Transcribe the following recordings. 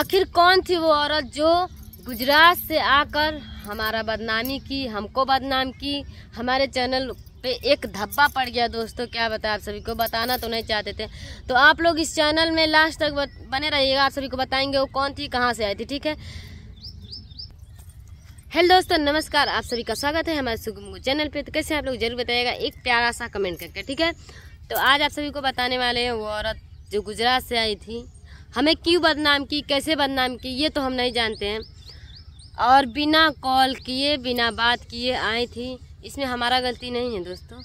आखिर कौन थी वो औरत जो गुजरात से आकर हमारा बदनामी की हमको बदनाम की हमारे चैनल पे एक धब्बा पड़ गया दोस्तों क्या बताया आप सभी को बताना तो नहीं चाहते थे तो आप लोग इस चैनल में लास्ट तक बने रहिएगा आप सभी को बताएंगे वो कौन थी कहाँ से आई थी ठीक है हेलो दोस्तों नमस्कार आप सभी का स्वागत है हमारे सुगम चैनल पे तो कैसे आप लोग जरूर बताइएगा एक प्यारा सा कमेंट करके ठीक है तो आज आप सभी को बताने वाले हैं वो औरत जो गुजरात से आई थी हमें क्यों बदनाम की कैसे बदनाम की ये तो हम नहीं जानते हैं और बिना कॉल किए बिना बात किए आई थी इसमें हमारा गलती नहीं है दोस्तों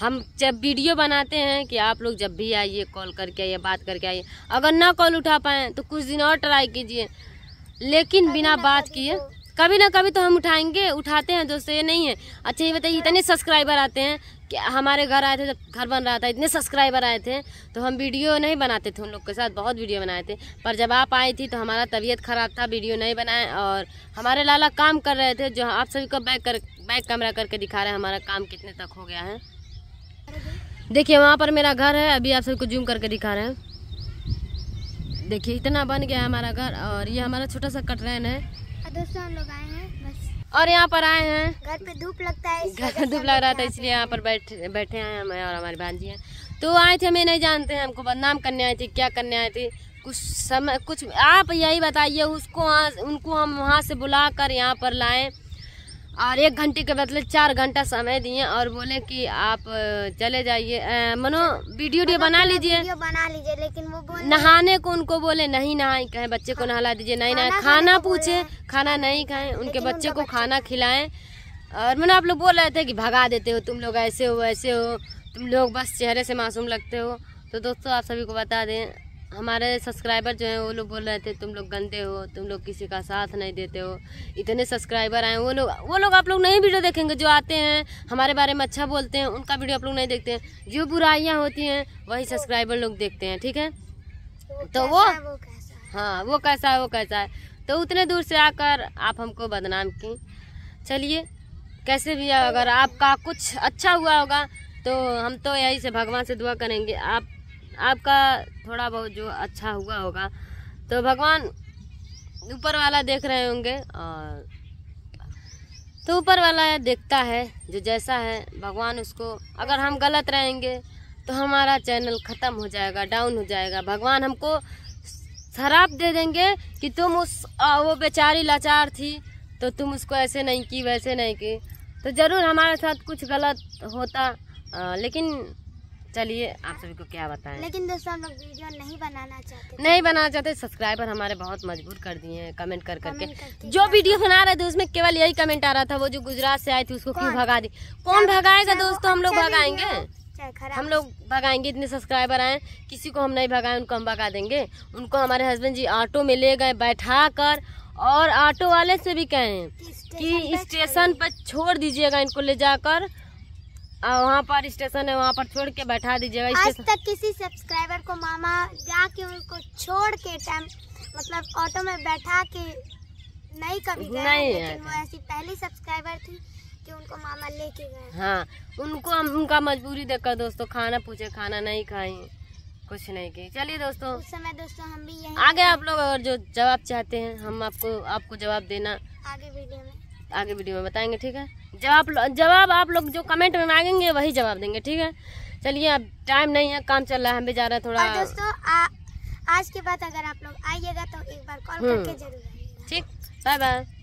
हम जब वीडियो बनाते हैं कि आप लोग जब भी आइए कॉल करके आइए बात करके आइए अगर ना कॉल उठा पाए तो कुछ दिन और ट्राई कीजिए लेकिन बिना बात किए तो- कभी ना कभी तो हम उठाएंगे उठाते हैं दोस्तों ये नहीं है अच्छा ये बताइए इतने सब्सक्राइबर आते हैं हमारे घर आए थे जब घर बन रहा था इतने सब्सक्राइबर आए थे तो हम वीडियो नहीं बनाते थे उन लोग के साथ बहुत वीडियो बनाए थे पर जब आप आई थी तो हमारा तबीयत ख़राब था वीडियो नहीं बनाए और हमारे लाला काम कर रहे थे जो आप सभी को बैक कर बैक कैमरा करके दिखा रहे हैं हमारा काम कितने तक हो गया है देखिए वहाँ पर मेरा घर है अभी आप सबको जूम करके दिखा रहे हैं देखिए इतना बन गया है हमारा घर और ये हमारा छोटा सा कटरैन है दोस्तों हम लोग आए हैं बस और यहाँ पर आए हैं घर पे धूप लगता है घर धूप लग रहा था इसलिए यहाँ पर बैठ बैठे हैं हमें और हमारे भांजी हैं तो आए थे हमें नहीं जानते हैं हमको बदनाम करने आए थे क्या करने आए थे कुछ समय कुछ आप यही बताइए उसको उनको हम वहाँ से बुला कर यहाँ पर लाएँ और एक घंटे के बदले चार घंटा समय दिए और बोले कि आप चले जाइए मनो वीडियो डी बना लीजिए बना लीजिए लेकिन वो बोले नहाने को उनको बोले नहीं नहाए कहे बच्चे को हाँ। नहला दीजिए नहीं नहाए खाना पूछे खाना नहीं खाएं उनके बच्चे को खाना खिलाएं और मैंने आप लोग बोल रहे थे कि भगा देते हो तुम लोग ऐसे हो ऐसे हो तुम लोग बस चेहरे से मासूम लगते हो तो दोस्तों आप सभी को बता दें हमारे सब्सक्राइबर जो हैं वो लोग बोल रहे थे तुम लोग गंदे हो तुम लोग किसी का साथ नहीं देते हो इतने सब्सक्राइबर आए वो लोग वो लोग आप लोग नहीं वीडियो देखेंगे जो आते हैं हमारे बारे में अच्छा बोलते हैं उनका वीडियो आप लोग नहीं देखते हैं जो बुराइयाँ होती हैं वही सब्सक्राइबर लोग देखते हैं ठीक है तो वो हाँ वो कैसा है वो कैसा है तो उतने दूर से आकर आप हमको बदनाम की चलिए कैसे भी अगर आपका कुछ अच्छा हुआ होगा तो हम तो यही से भगवान से दुआ करेंगे आप आपका थोड़ा बहुत जो अच्छा हुआ होगा तो भगवान ऊपर वाला देख रहे होंगे और तो ऊपर वाला देखता है जो जैसा है भगवान उसको अगर हम गलत रहेंगे तो हमारा चैनल ख़त्म हो जाएगा डाउन हो जाएगा भगवान हमको शराब दे देंगे कि तुम उस आ, वो बेचारी लाचार थी तो तुम उसको ऐसे नहीं की वैसे नहीं की तो ज़रूर हमारे साथ कुछ गलत होता आ, लेकिन चलिए आप सभी को क्या बताएं लेकिन दोस्तों हम लोग वीडियो नहीं बनाना चाहते नहीं बनाना चाहते सब्सक्राइबर हमारे बहुत मजबूर कर दिए हैं कमेंट कर करके कर जो वीडियो बना रहे थे उसमें केवल यही कमेंट आ रहा था वो जो गुजरात से आए थी उसको क्यों भगा दी कौन भगाएगा दोस्तों हम लोग भगाएंगे हम लोग भगाएंगे इतने सब्सक्राइबर आए किसी को हम नहीं भगाए उनको हम भगा देंगे उनको हमारे हस्बैंड जी ऑटो में ले गए बैठा कर और ऑटो वाले से भी कहें कि स्टेशन पर छोड़ दीजिएगा इनको ले जाकर और वहाँ पर स्टेशन है वहाँ पर छोड़ के बैठा दीजिएगा आज तक किसी सब्सक्राइबर को मामा जाके उनको छोड़ के टाइम मतलब ऑटो में बैठा के नहीं कभी गए नहीं लेकिन वो ऐसी पहली सब्सक्राइबर थी कि उनको मामा लेके गए हाँ उनको हम उनका मजबूरी देखकर दोस्तों खाना पूछे खाना नहीं खाए कुछ नहीं की चलिए दोस्तों उस समय दोस्तों हम भी आगे आप लोग और जो जवाब चाहते हैं हम आपको आपको जवाब देना आगे वीडियो में आगे वीडियो में बताएंगे ठीक है जवाब जवाब आप लोग जो कमेंट में मांगेंगे वही जवाब देंगे ठीक है चलिए अब टाइम नहीं है काम चल रहा है हम भी जा रहे हैं थोड़ा दोस्तों आ, आज के बाद अगर आप लोग आइएगा तो एक बार कॉल हम्म। करके जरूर ठीक बाय बाय